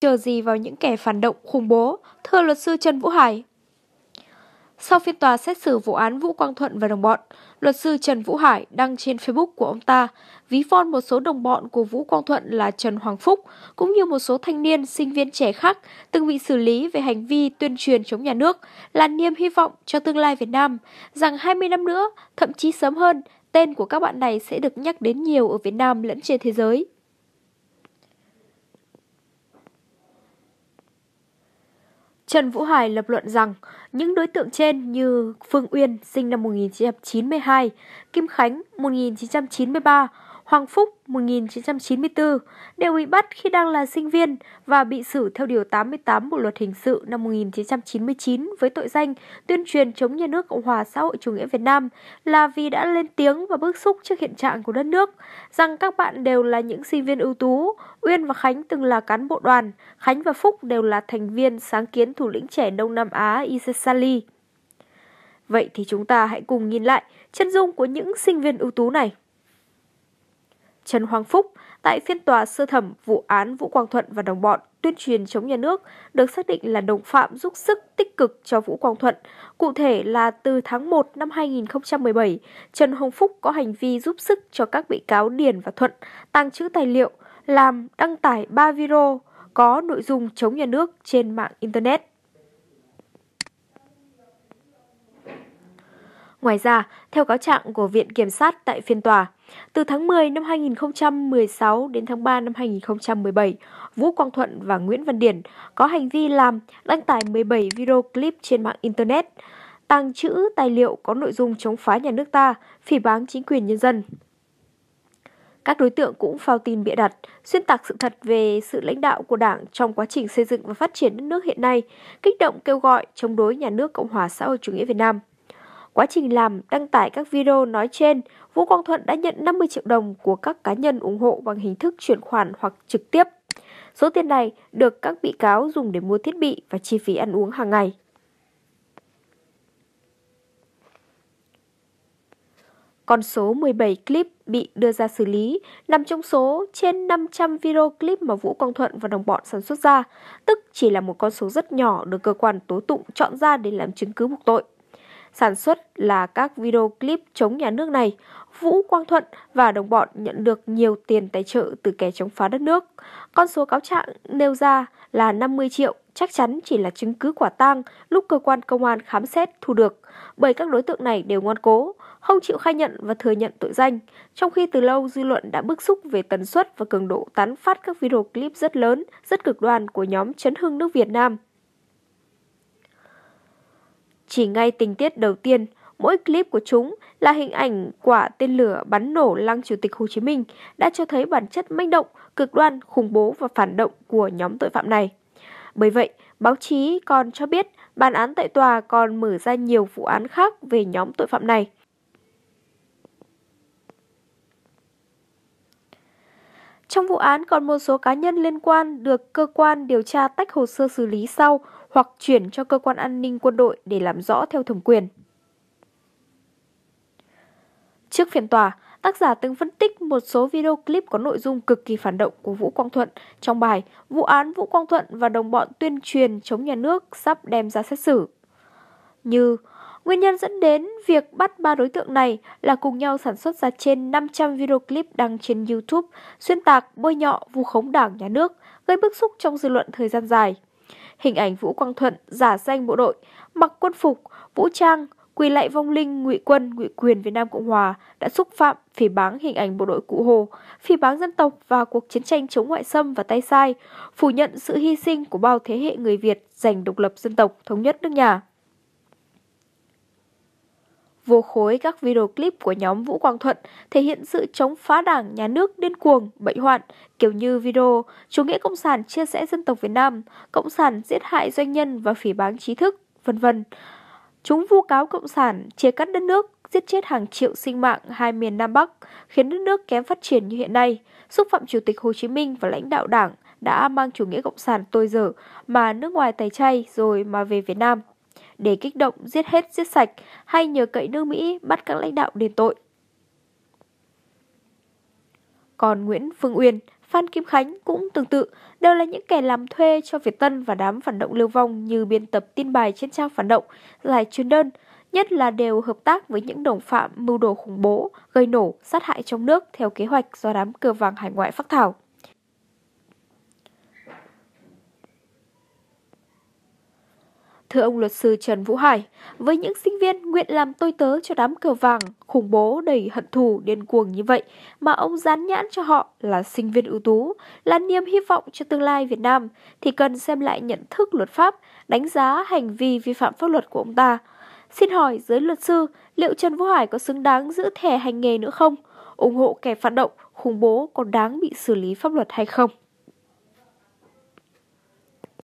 chờ gì vào những kẻ phản động khủng bố, thưa luật sư Trần Vũ Hải. Sau phiên tòa xét xử vụ án Vũ Quang Thuận và đồng bọn, luật sư Trần Vũ Hải đăng trên Facebook của ông ta ví von một số đồng bọn của Vũ Quang Thuận là Trần Hoàng Phúc, cũng như một số thanh niên, sinh viên trẻ khác từng bị xử lý về hành vi tuyên truyền chống nhà nước, là niềm hy vọng cho tương lai Việt Nam, rằng 20 năm nữa, thậm chí sớm hơn, tên của các bạn này sẽ được nhắc đến nhiều ở Việt Nam lẫn trên thế giới. Trần Vũ Hải lập luận rằng những đối tượng trên như Phương Uyên sinh năm 1992, Kim Khánh 1993, Hoàng Phúc 1994 đều bị bắt khi đang là sinh viên và bị xử theo Điều 88 Bộ Luật Hình sự năm 1999 với tội danh tuyên truyền chống nhà nước Cộng hòa xã hội chủ nghĩa Việt Nam là vì đã lên tiếng và bức xúc trước hiện trạng của đất nước, rằng các bạn đều là những sinh viên ưu tú, Uyên và Khánh từng là cán bộ đoàn, Khánh và Phúc đều là thành viên sáng kiến thủ lĩnh trẻ Đông Nam Á Isesali. Vậy thì chúng ta hãy cùng nhìn lại chân dung của những sinh viên ưu tú này. Trần Hoàng Phúc tại phiên tòa sơ thẩm vụ án Vũ Quang Thuận và đồng bọn tuyên truyền chống nhà nước được xác định là đồng phạm giúp sức tích cực cho Vũ Quang Thuận. Cụ thể là từ tháng 1 năm 2017, Trần Hồng Phúc có hành vi giúp sức cho các bị cáo Điền và Thuận tăng trữ tài liệu, làm đăng tải 3 video có nội dung chống nhà nước trên mạng Internet. Ngoài ra, theo cáo trạng của Viện Kiểm sát tại phiên tòa, từ tháng 10 năm 2016 đến tháng 3 năm 2017, Vũ Quang Thuận và Nguyễn Văn Điển có hành vi làm đăng tải 17 video clip trên mạng Internet, tàng trữ tài liệu có nội dung chống phá nhà nước ta, phỉ báng chính quyền nhân dân. Các đối tượng cũng phao tin bịa đặt, xuyên tạc sự thật về sự lãnh đạo của Đảng trong quá trình xây dựng và phát triển đất nước hiện nay, kích động kêu gọi chống đối nhà nước Cộng hòa xã hội chủ nghĩa Việt Nam. Quá trình làm, đăng tải các video nói trên, Vũ Quang Thuận đã nhận 50 triệu đồng của các cá nhân ủng hộ bằng hình thức chuyển khoản hoặc trực tiếp. Số tiền này được các bị cáo dùng để mua thiết bị và chi phí ăn uống hàng ngày. Con số 17 clip bị đưa ra xử lý nằm trong số trên 500 video clip mà Vũ Quang Thuận và đồng bọn sản xuất ra, tức chỉ là một con số rất nhỏ được cơ quan tố tụng chọn ra để làm chứng cứ buộc tội sản xuất là các video clip chống nhà nước này, Vũ Quang Thuận và đồng bọn nhận được nhiều tiền tài trợ từ kẻ chống phá đất nước. Con số cáo trạng nêu ra là 50 triệu chắc chắn chỉ là chứng cứ quả tang lúc cơ quan công an khám xét thu được, bởi các đối tượng này đều ngoan cố, không chịu khai nhận và thừa nhận tội danh, trong khi từ lâu dư luận đã bức xúc về tần suất và cường độ tán phát các video clip rất lớn, rất cực đoan của nhóm chấn hưng nước Việt Nam. Chỉ ngay tình tiết đầu tiên, mỗi clip của chúng là hình ảnh quả tên lửa bắn nổ lăng Chủ tịch Hồ Chí Minh đã cho thấy bản chất manh động, cực đoan, khủng bố và phản động của nhóm tội phạm này. Bởi vậy, báo chí còn cho biết bản án tại tòa còn mở ra nhiều vụ án khác về nhóm tội phạm này. Trong vụ án còn một số cá nhân liên quan được cơ quan điều tra tách hồ sơ xử lý sau hoặc chuyển cho cơ quan an ninh quân đội để làm rõ theo thẩm quyền. Trước phiên tòa, tác giả từng phân tích một số video clip có nội dung cực kỳ phản động của Vũ Quang Thuận trong bài Vụ án Vũ Quang Thuận và đồng bọn tuyên truyền chống nhà nước sắp đem ra xét xử. Như Nguyên nhân dẫn đến việc bắt ba đối tượng này là cùng nhau sản xuất ra trên 500 video clip đăng trên YouTube, xuyên tạc, bôi nhọ, vu khống đảng nhà nước, gây bức xúc trong dư luận thời gian dài. Hình ảnh Vũ Quang Thuận giả danh bộ đội, mặc quân phục, vũ trang, quỳ lạy vong linh ngụy quân ngụy quyền Việt Nam Cộng Hòa đã xúc phạm phỉ báng hình ảnh bộ đội cụ Hồ, phỉ báng dân tộc và cuộc chiến tranh chống ngoại xâm và tay sai, phủ nhận sự hy sinh của bao thế hệ người Việt giành độc lập dân tộc thống nhất nước nhà. Vô khối các video clip của nhóm Vũ Quang Thuận thể hiện sự chống phá đảng, nhà nước điên cuồng, bệnh hoạn, kiểu như video Chủ nghĩa Cộng sản chia sẻ dân tộc Việt Nam, Cộng sản giết hại doanh nhân và phỉ báng trí thức, vân vân. Chúng vu cáo Cộng sản chia cắt đất nước, giết chết hàng triệu sinh mạng hai miền Nam Bắc, khiến đất nước kém phát triển như hiện nay, xúc phạm Chủ tịch Hồ Chí Minh và lãnh đạo đảng đã mang chủ nghĩa cộng sản tôi dở mà nước ngoài tẩy chay rồi mà về Việt Nam để kích động giết hết giết sạch hay nhờ cậy nước Mỹ bắt các lãnh đạo đền tội. Còn Nguyễn Phương Uyên, Phan Kim Khánh cũng tương tự, đều là những kẻ làm thuê cho Việt Tân và đám phản động lưu vong như biên tập tin bài trên trang phản động, giải truyền đơn, nhất là đều hợp tác với những đồng phạm mưu đồ khủng bố, gây nổ, sát hại trong nước theo kế hoạch do đám cờ vàng hải ngoại phát thảo. Thưa ông luật sư Trần Vũ Hải, với những sinh viên nguyện làm tôi tớ cho đám cờ vàng, khủng bố đầy hận thù điên cuồng như vậy mà ông dán nhãn cho họ là sinh viên ưu tú, là niềm hy vọng cho tương lai Việt Nam, thì cần xem lại nhận thức luật pháp, đánh giá hành vi vi phạm pháp luật của ông ta. Xin hỏi giới luật sư, liệu Trần Vũ Hải có xứng đáng giữ thẻ hành nghề nữa không? ủng hộ kẻ phản động, khủng bố có đáng bị xử lý pháp luật hay không?